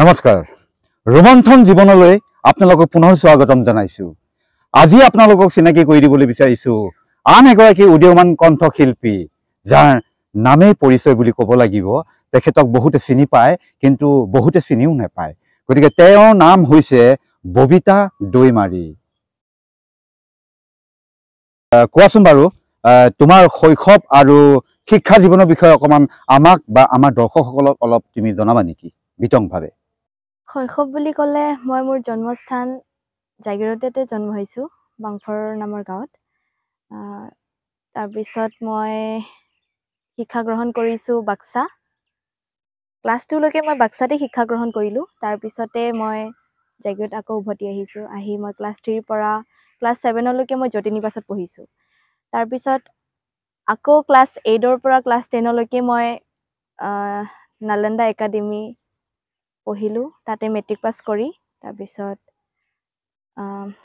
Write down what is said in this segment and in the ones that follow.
নমস্কাৰ ৰোমন্থন জীৱনলৈ আপোনালোকক পুনৰ স্বাগতম জনাইছো আজি আপোনালোকক চিনাকি কৰি দিবলৈ বিচাৰিছো আন এগৰাকী উদীয়মান কণ্ঠশিল্পী যাৰ নামেই পৰিচয় বুলি ক'ব লাগিব তেখেতক বহুতে চিনি পায় কিন্তু বহুতে চিনিও নাপায় গতিকে তেওঁৰ নাম হৈছে ববিতা দৈমাৰী কোৱাচোন বাৰু তোমাৰ শৈশৱ আৰু শিক্ষা জীৱনৰ বিষয়ে অকণমান আমাক বা আমাৰ দৰ্শকসকলক অলপ তুমি জনাবা নেকি বিতংভাৱে শৈশৱ বুলি ক'লে মই মোৰ জন্মস্থান জাগিৰতে জন্ম হৈছোঁ বাংফৰ নামৰ গাঁৱত তাৰপিছত মই শিক্ষা গ্ৰহণ কৰিছোঁ বাক্সা ক্লাছ টুলৈকে মই বাক্সাতে শিক্ষা গ্ৰহণ কৰিলোঁ তাৰপিছতে মই জাগিৰত আকৌ উভতি আহিছোঁ আহি মই ক্লাছ থ্ৰীৰ পৰা ক্লাছ ছেভেনলৈকে মই যতিনিবাসত পঢ়িছোঁ তাৰপিছত আকৌ ক্লাছ এইটৰ পৰা ক্লাছ টেনলৈকে মই নালন্দা একাডেমী পঢ়িলোঁ তাতে মেট্ৰিক পাছ কৰি তাৰপিছত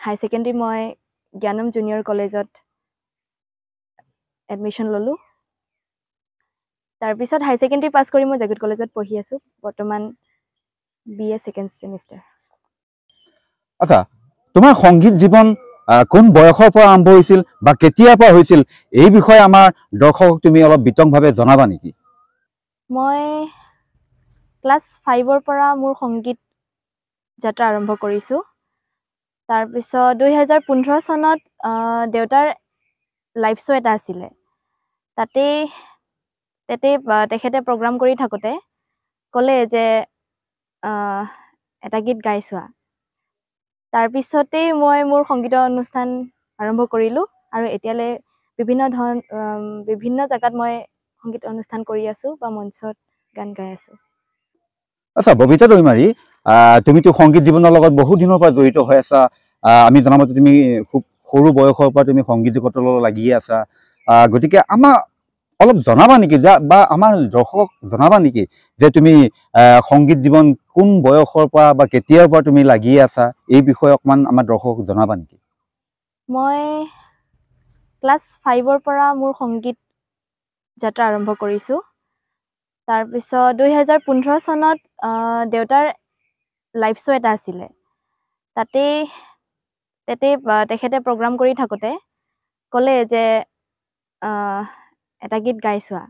হাই ছেকেণ্ডেৰী মই জ্ঞানম জুনিয়ৰ কলেজত এডমিশ্যন ল'লোঁ তাৰপিছত হাই ছেকেণ্ডেৰী পাছ কৰি মই জাগত কলেজত পঢ়ি আছোঁ বৰ্তমান বি এ ছেকেণ্ড ছেমিষ্টাৰ আচ্ছা তোমাৰ সংগীত জীৱন কোন বয়সৰ পৰা আৰম্ভ হৈছিল বা কেতিয়াৰ পৰা হৈছিল এই বিষয়ে আমাৰ দৰ্শকক তুমি অলপ বিতংভাৱে জনাবা নেকি মই ক্লাছ ফাইভৰ পৰা মোৰ সংগীত যাত্ৰা আৰম্ভ কৰিছোঁ তাৰপিছত দুহেজাৰ পোন্ধৰ চনত দেউতাৰ লাইভ শ্ব' এটা আছিলে তাতেই তাতেই তেখেতে প্ৰগ্ৰাম কৰি থাকোঁতে ক'লে যে এটা গীত গাই চোৱা তাৰপিছতেই মই মোৰ সংগীতৰ অনুষ্ঠান আৰম্ভ কৰিলোঁ আৰু এতিয়ালৈ বিভিন্ন ধৰণ বিভিন্ন জেগাত মই সংগীত অনুষ্ঠান কৰি আছোঁ বা মঞ্চত গান গাই আছোঁ আচ্ছা ববিতা দৈমাৰী তুমিতো সংগীত জীৱনৰ লগত বহুত দিনৰ পৰা জড়িত হৈ আছা আমি জনামতে তুমি খুব সৰু বয়সৰ পৰা তুমি সংগীত জগতলৈ লাগিয়ে আছা গতিকে আমাক অলপ জনাবা নেকি বা আমাৰ দৰ্শকক জনাবা নেকি যে তুমি সংগীত জীৱন কোন বয়সৰ পৰা বা কেতিয়াৰ পৰা তুমি লাগিয়ে আছা এই বিষয়ে অকণমান আমাৰ দৰ্শকক জনাবা নেকি মই ক্লাছ ফাইভৰ পৰা মোৰ সংগীত যাত্ৰা আৰম্ভ কৰিছোঁ তাৰপিছত দুই হাজাৰ পোন্ধৰ চনত দেউতাৰ লাইভ শ্ব' এটা আছিলে তাতেই তাতেই তেখেতে প্ৰগ্ৰাম কৰি থাকোঁতে ক'লে যে এটা গীত গাই চোৱা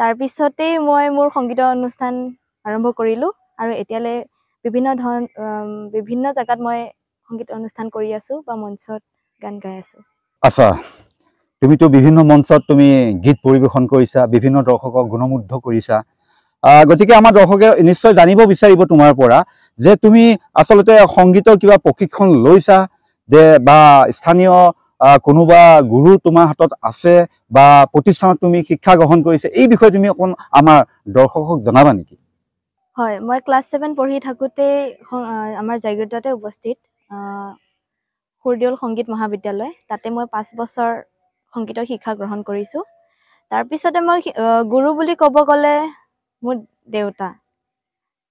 তাৰপিছতেই মই মোৰ সংগীতৰ অনুষ্ঠান আৰম্ভ কৰিলোঁ আৰু এতিয়ালৈ বিভিন্ন ধৰণ বিভিন্ন জেগাত মই সংগীত অনুষ্ঠান কৰি আছোঁ বা মঞ্চত গান গাই আছোঁ আচ্ছা তুমিতো বিভিন্ন মঞ্চত তুমি গীত পৰিৱেশন কৰিছা বিভিন্ন দৰ্শকক গুণমুগ্ধ কৰিছা গতিকে আমাৰ দৰ্শকে নিশ্চয় জানিব বিচাৰিব তোমাৰ পৰা যে তুমি আচলতে সংগীতৰ কিবা প্ৰশিক্ষণ লৈছা যে বা স্থানীয় কোনোবা গুৰু তোমাৰ হাতত আছে বা প্ৰতিষ্ঠানত তুমি শিক্ষা গ্ৰহণ কৰিছা এই বিষয়ে তুমি অকণ আমাৰ দৰ্শকক জনাবা নেকি হয় মই ক্লাছ ছেভেন পঢ়ি থাকোঁতে আমাৰ জাগ্ৰতে উপস্থিত সুৰদেউল সংগীত মহাবিদ্যালয় তাতে মই পাঁচ বছৰ সংগীতৰ শিক্ষা গ্ৰহণ কৰিছোঁ তাৰপিছতে মই গুৰু বুলি ক'ব গ'লে মোৰ দেউতা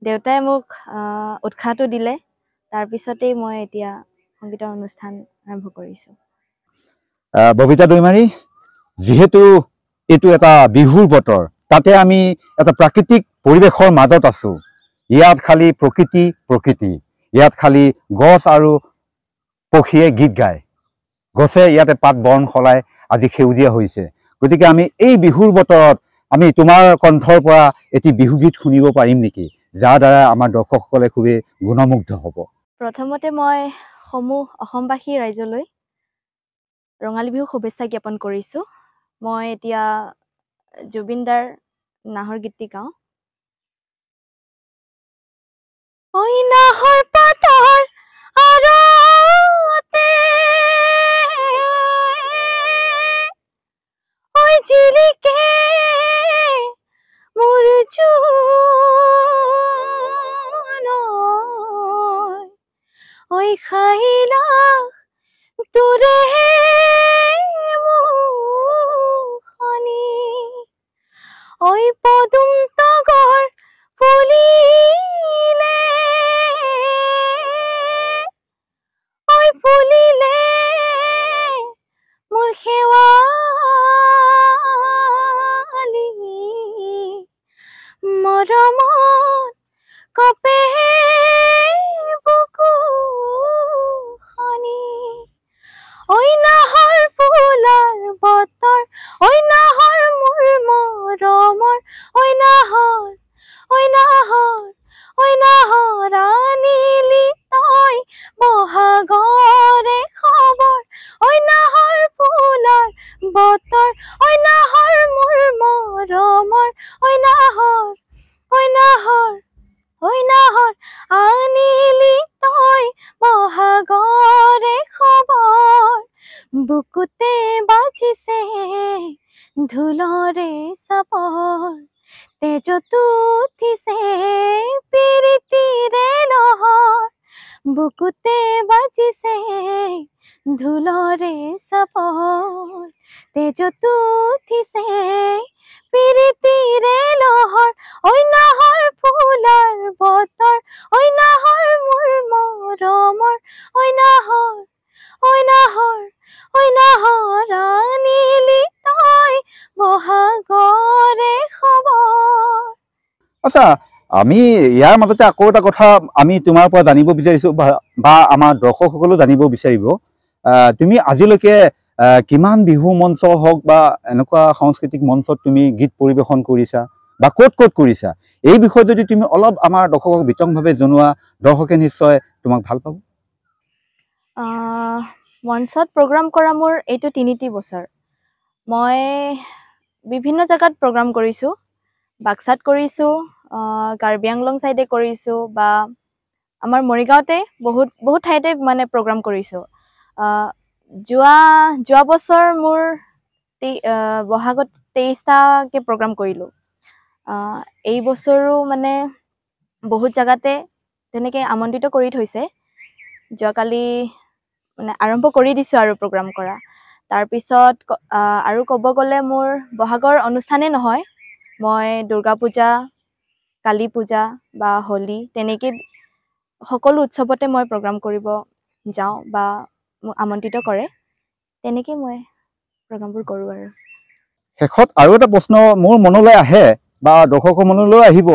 দেউতাই মোক উৎসাহটো দিলে তাৰপিছতেই মই এতিয়া সংগীতৰ অনুষ্ঠান আৰম্ভ কৰিছোঁ ববিতা দৈমাৰী যিহেতু এইটো এটা বিহুৰ বতৰ তাতে আমি এটা প্ৰাকৃতিক পৰিৱেশৰ মাজত আছোঁ ইয়াত খালি প্ৰকৃতি প্ৰকৃতি ইয়াত খালি গছ আৰু পক্ষীয়ে গীত গায় গছে ইয়াতে পাত বৰণ সলায় আজি সেউজীয়া হৈছে গতিকে আমি এই বিহুৰ বতৰত আমি তোমাৰ কণ্ঠৰ পৰা এটি বিহু গীত শুনিব পাৰিম নেকি যাৰ দ্বাৰা আমাৰ দৰ্শকসকলে খুবেই গুণমুগ্ধ হ'ব প্ৰথমতে মই সমূহ অসমবাসী ৰাইজলৈ ৰঙালী বিহু শুভেচ্ছা জ্ঞাপন কৰিছোঁ মই এতিয়া জুবিন দাৰ নাহৰ গীতটি গাওঁ chili. নাহৰ অইনাহৰ অইনাহৰ অইনাহৰ আনিলি তই বহাগৰে খবৰ অইনাহৰ ফুলৰ বতৰ অইনাহৰ মোৰ মৰমৰ অইনাহৰ অইনাহৰ অইনাহৰ আনিলি তই বহাগৰে খবৰ বুকুতে বাজিছে ধুলরে সপর তেজ তুথিছে পিৰিতিৰে নহৰ বুকুতে বাজিছে ঢোলৰে চাপৰ তেজ তুথিছে পিৰিতিৰে লহৰ ওই নহৰ আচ্ছা আমি ইয়াৰ মাজতে আকৌ এটা কথা আমি তোমাৰ পৰা জানিব বিচাৰিছো বা আমাৰ দৰ্শকসকলেও জানিব বিচাৰিব তুমি আজিলৈকে কিমান বিহু মঞ্চ হওক বা এনেকুৱা সাংস্কৃতিক মঞ্চত তুমি গীত পৰিৱেশন কৰিছা বা ক'ত ক'ত কৰিছা এই বিষয়ে যদি তুমি অলপ আমাৰ দৰ্শকক বিতংভাৱে জনোৱা দৰ্শকে নিশ্চয় তোমাক ভাল পাব মঞ্চত প্ৰগ্ৰাম কৰা মোৰ এইটো তিনিটি বছৰ মই বিভিন্ন জেগাত প্ৰগ্ৰাম কৰিছোঁ বাক্সাত কৰিছোঁ কাৰ্বি আংলং ছাইডে কৰিছোঁ বা আমাৰ মৰিগাঁৱতে বহুত বহুত ঠাইতে মানে প্ৰগ্ৰাম কৰিছোঁ যোৱা যোৱা বছৰ মোৰ বহাগত তেইছটাকৈ প্ৰগ্ৰাম কৰিলোঁ এই বছৰো মানে বহুত জেগাতে তেনেকৈ আমন্ত্ৰিত কৰি থৈছে যোৱাকালি মানে আৰম্ভ কৰি দিছোঁ আৰু প্ৰগ্ৰাম কৰা তাৰপিছত আৰু ক'ব গ'লে মোৰ বহাগৰ অনুষ্ঠানেই নহয় মই দুৰ্গা পূজা কালি পূজা বা হোলী তেনেকৈ সকলো উৎসৱতে মই প্ৰগ্ৰাম কৰিব যাওঁ বা মোক আমন্ত্ৰিত কৰে তেনেকৈ মই প্ৰগ্ৰামবোৰ কৰোঁ আৰু শেষত আৰু এটা প্ৰশ্ন মোৰ মনলৈ আহে বা দৰ্শকৰ মনলৈ আহিব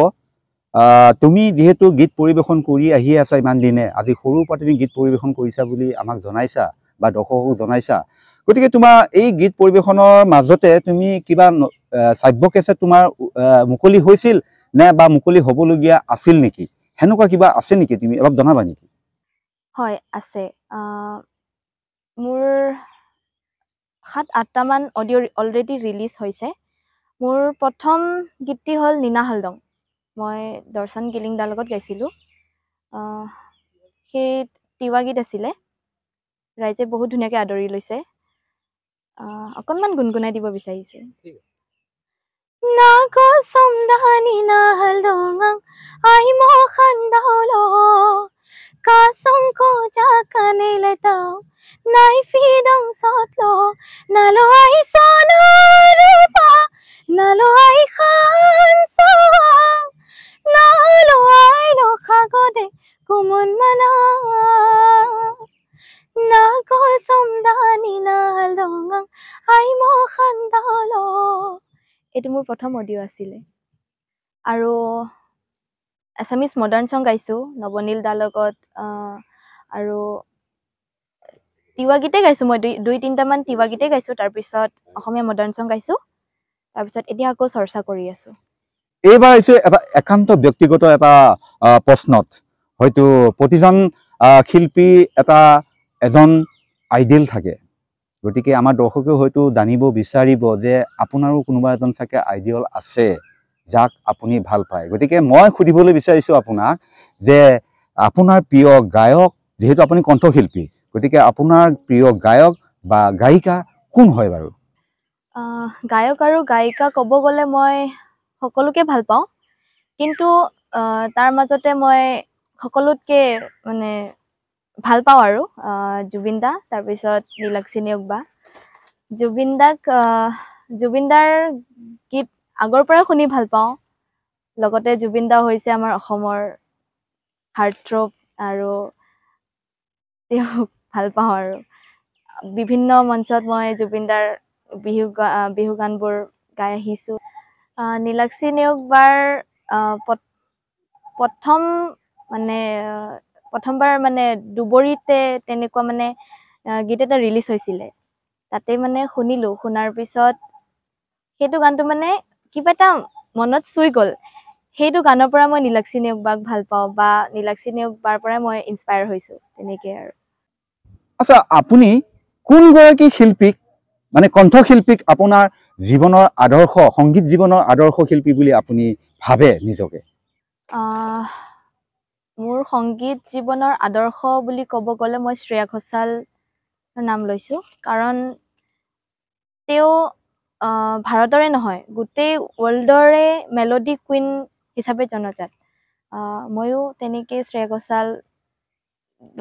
তুমি যিহেতু গীত পৰিৱেশন কৰি আহি আছা ইমান দিনে আজি সৰুৰ পৰা তুমি গীত পৰিৱেশন কৰিছা বুলি আমাক জনাইছা বা দৰ্শকক জনাইছা গতিকে তোমাৰ এই গীত পৰিৱেশনৰ মাজতে তুমি কিবা চাব্য কেছে তোমাৰ মুকলি হৈছিল নে বা মুকলি হ'বলগীয়া আছিল নেকি সেনেকুৱা কিবা আছে নেকি তুমি অলপ জনাবা নেকি হয় আছে মোৰ সাত আঠটামান অডিঅ' অলৰেডি ৰিলিজ হৈছে মোৰ প্ৰথম গীতটি হ'ল নীনা হালদং মই দৰ্শন গিলিংদাৰ লগত গাইছিলোঁ সেই তিৱা গীত আছিলে ৰাইজে বহুত ধুনীয়াকৈ আদৰি লৈছে অকণমান গুণগুণাই দিব বিচাৰিছোঁ నా కోసం దాని నాలోగం ఐ మోహందోలో కాసంకో జాక నెలతో నై ఫీడం సోట్లో నలో ఐ సోను రూపా నలో ఐ ఖాన్ సోవా నాలో ఐ లో ఖాగోడే కుమున్ మనా నా కోసం దాని నాలోగం ఐ మోహందోలో এইটো মোৰ প্ৰথম অডিঅ' আছিলে আৰু এছামিজ মডাৰ্ণ চং গাইছোঁ নৱনীল দাৰ লগত আৰু তিৱা গীতে গাইছোঁ মই দুই দুই তিনিটামান তিৱা গীতে গাইছোঁ তাৰপিছত অসমীয়া মডাৰ্ণ চং গাইছোঁ তাৰপিছত এতিয়া আকৌ চৰ্চা কৰি আছো এইবাৰ আহিছোঁ এটা একান্ত ব্যক্তিগত এটা প্ৰশ্নত হয়তো প্ৰতিজন শিল্পী এটা এজন আইডিয়েল থাকে গতিকে আমাৰ দৰ্শকেও হয়তো জানিব বিচাৰিব যে আপোনাৰো কোনোবা এজন চাগে আইডিয়ল আছে যাক আপুনি ভাল পায় গতিকে মই সুধিবলৈ বিচাৰিছোঁ আপোনাক যে আপোনাৰ প্ৰিয় গায়ক যিহেতু আপুনি কণ্ঠশিল্পী গতিকে আপোনাৰ প্ৰিয় গায়ক বা গায়িকা কোন হয় বাৰু গায়ক আৰু গায়িকা ক'ব গ'লে মই সকলোকে ভাল পাওঁ কিন্তু তাৰ মাজতে মই সকলোতকৈ মানে ভাল পাওঁ আৰু জুবিন দা তাৰপিছত নীলাক্ষী নিয়োগবা জুবিন দাক জুবিন দাৰ গীত আগৰ পৰা শুনি ভাল পাওঁ লগতে জুবিন দা হৈছে আমাৰ অসমৰ হাৰ্ট হাৰ্টথ্ৰপ আৰু তেওঁক ভাল পাওঁ আৰু বিভিন্ন মঞ্চত মই জুবিন দাৰ বিহু গা বিহু গানবোৰ গাই আহিছোঁ নীলাক্ষী নিয়োগবাৰ প্ৰথম মানে প্ৰথমবাৰ মানে দুবৰীতে তেনেকুৱা মানে গীত এটা ৰিলিজ হৈছিলে তাতে মানে শুনিলোঁ শুনাৰ পিছত সেইটো গানটো মানে কিবা এটা মনত চুই গ'ল সেইটো গানৰ পৰা মই নীলাক্ষী নেওগ বাক ভাল পাওঁ বা নীলাক্ষী নেওগ বাৰ পৰাই মই ইনস্পায়াৰ হৈছোঁ তেনেকে আৰু আচ্ছা আপুনি কোনগৰাকী শিল্পীক মানে কণ্ঠশিল্পীক আপোনাৰ জীৱনৰ আদৰ্শ সংগীত জীৱনৰ আদৰ্শ শিল্পী বুলি আপুনি ভাবে নিজকে মোৰ সংগীত জীৱনৰ আদৰ্শ বুলি ক'ব গ'লে মই শ্ৰেয়া ঘোষাল নাম লৈছোঁ কাৰণ তেওঁ ভাৰতৰে নহয় গোটেই ৱৰ্ল্ডৰে মেলডি কুইন হিচাপে জনাজাত ময়ো তেনেকৈ শ্ৰেয়া ঘোষাল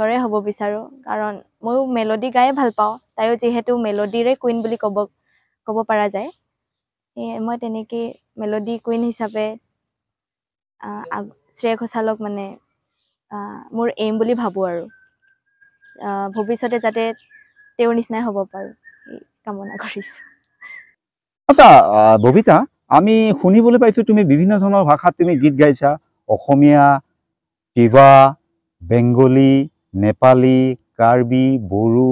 দৰে হ'ব বিচাৰোঁ কাৰণ ময়ো মেলডি গাই ভাল পাওঁ তাইও যিহেতু মেলডিৰে কুইন বুলি ক'ব ক'ব পৰা যায় সেয়ে মই তেনেকৈয়ে মেলডি কুইন হিচাপে শ্ৰেয়া ঘোষালক মানে মোৰ এইম বুলি ভাবোঁ আৰু ভৱিষ্যতে যাতে তেওঁৰ নিচিনাই হ'ব পাৰোঁ কামনা কৰিছোঁ আচ্ছা ববিতা আমি শুনিবলৈ পাইছোঁ তুমি বিভিন্ন ধৰণৰ ভাষাত তুমি গীত গাইছা অসমীয়া তিৱা বেংগলী নেপালী কাৰ্বি বড়ো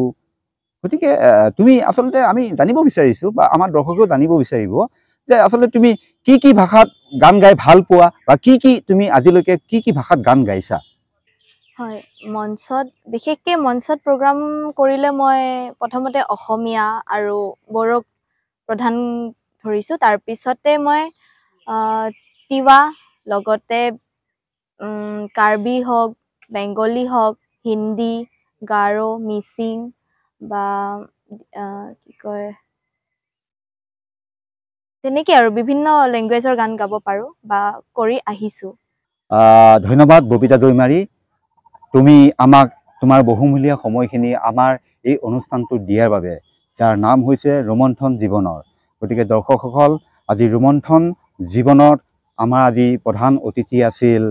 গতিকে তুমি আচলতে আমি জানিব বিচাৰিছোঁ বা আমাৰ দৰ্শকেও জানিব বিচাৰিব যে আচলতে তুমি কি কি ভাষাত গান গাই ভাল পোৱা বা কি কি তুমি আজিলৈকে কি কি ভাষাত গান গাইছা হয় মঞ্চত বিশেষকৈ মঞ্চত প্ৰগ্ৰাম কৰিলে মই প্ৰথমতে অসমীয়া আৰু বড়োক প্ৰধান ধৰিছোঁ তাৰপিছতে মই তিৱা লগতে কাৰ্বি হওক বেংগলী হওক হিন্দী গাৰো মিচিং বা কি কয় তেনেকৈ আৰু বিভিন্ন লেংগুৱেজৰ গান গাব পাৰোঁ বা কৰি আহিছোঁ ধন্যবাদ ববিতা দৈমাৰী তুমি আমাক তোমাৰ বহুমূলীয়া সময়খিনি আমাৰ এই অনুষ্ঠানটো দিয়াৰ বাবে যাৰ নাম হৈছে ৰোমন্থন জীৱনৰ গতিকে দৰ্শকসকল আজি ৰোমন্থন জীৱনত আমাৰ আজি প্ৰধান অতিথি আছিল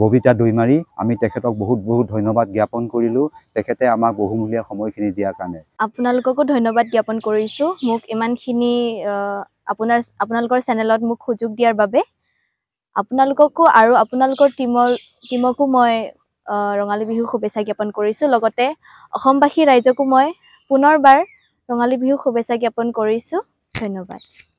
ববিতা দৈমাৰী আমি তেখেতক বহুত বহুত ধন্যবাদ জ্ঞাপন কৰিলোঁ তেখেতে আমাক বহুমূলীয়া সময়খিনি দিয়াৰ কাৰণে আপোনালোককো ধন্যবাদ জ্ঞাপন কৰিছোঁ মোক ইমানখিনি আপোনাৰ আপোনালোকৰ চেনেলত মোক সুযোগ দিয়াৰ বাবে আপোনালোককো আৰু আপোনালোকৰ টীমৰ টীমকো মই ৰঙালী বিহু শুভেচ্ছা জ্ঞাপন কৰিছোঁ লগতে অসমবাসী ৰাইজকো মই পুনৰবাৰ ৰঙালী বিহু শুভেচ্ছা জ্ঞাপন কৰিছোঁ ধন্যবাদ